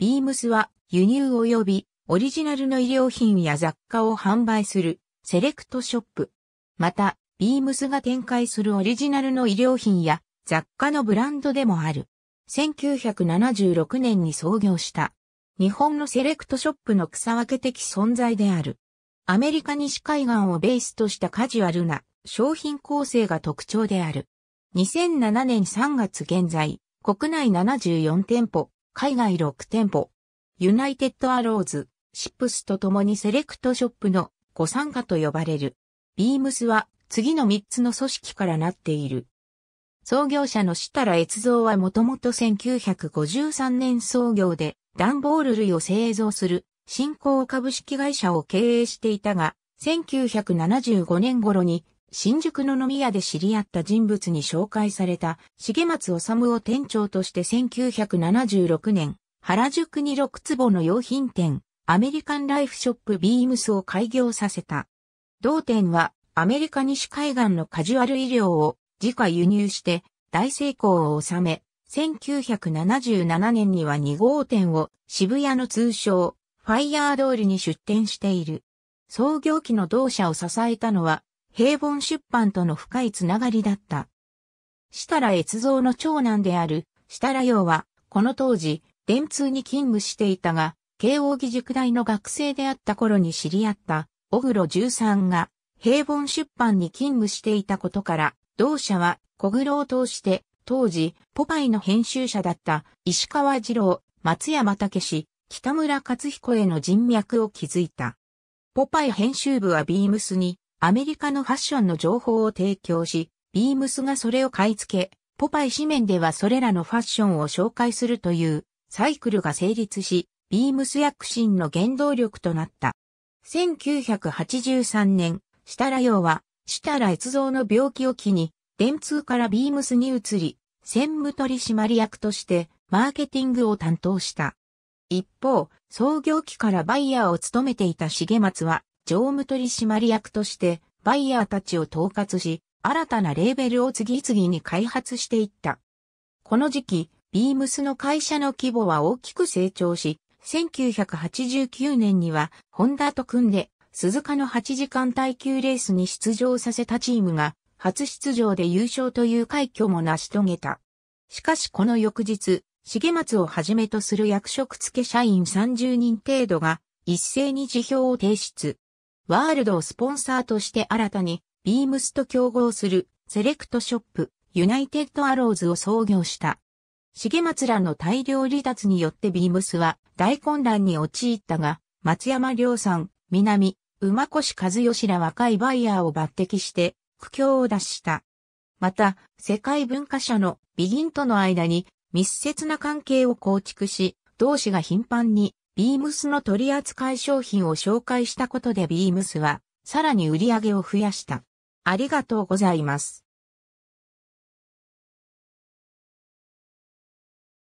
ビームスは輸入及びオリジナルの衣料品や雑貨を販売するセレクトショップ。また、ビームスが展開するオリジナルの衣料品や雑貨のブランドでもある。1976年に創業した。日本のセレクトショップの草分け的存在である。アメリカ西海岸をベースとしたカジュアルな商品構成が特徴である。2007年3月現在、国内74店舗、海外6店舗、ユナイテッドアローズ、シップスと共にセレクトショップのご参加と呼ばれる。ビームスは次の3つの組織からなっている。創業者の設楽越造はもともと1953年創業で段ボール類を製造する新興株式会社を経営していたが、1975年頃に新宿の飲み屋で知り合った人物に紹介された、重松治を店長として1976年、原宿に6坪の洋品店、アメリカンライフショップビームスを開業させた。同店は、アメリカ西海岸のカジュアル医療を自家輸入して大成功を収め、1977年には2号店を渋谷の通称、ファイヤードールに出店している。創業期の同社を支えたのは、平凡出版との深いつながりだった。設楽越造の長男である設楽洋は、この当時、電通に勤務していたが、慶應義塾大の学生であった頃に知り合った、小黒十三が、平凡出版に勤務していたことから、同社は小黒を通して、当時、ポパイの編集者だった石川二郎、松山武史、北村克彦への人脈を築いた。ポパイ編集部はビームスにアメリカのファッションの情報を提供し、ビームスがそれを買い付け、ポパイ紙面ではそれらのファッションを紹介するというサイクルが成立し、ビームス躍進の原動力となった。1983年、設楽洋は、設楽越造の病気を機に、電通からビームスに移り、専務取締役としてマーケティングを担当した。一方、創業期からバイヤーを務めていた重松は、常務取締役としてバイヤーたちを統括し、新たなレーベルを次々に開発していった。この時期、ビームスの会社の規模は大きく成長し、1989年にはホンダと組んで鈴鹿の8時間耐久レースに出場させたチームが初出場で優勝という快挙も成し遂げた。しかしこの翌日、重松をはじめとする役職付け社員30人程度が一斉に辞表を提出。ワールドをスポンサーとして新たに、ビームスと競合するセレクトショップ、ユナイテッドアローズを創業した。重松らの大量離脱によってビームスは大混乱に陥ったが、松山良さん、南、馬越和義ら若いバイヤーを抜擢して、苦境を脱した。また、世界文化社のビギンとの間に密接な関係を構築し、同志が頻繁にビームスの取扱い商品を紹介したことでビームスは、さらに売り上げを増やした。ありがとうございます。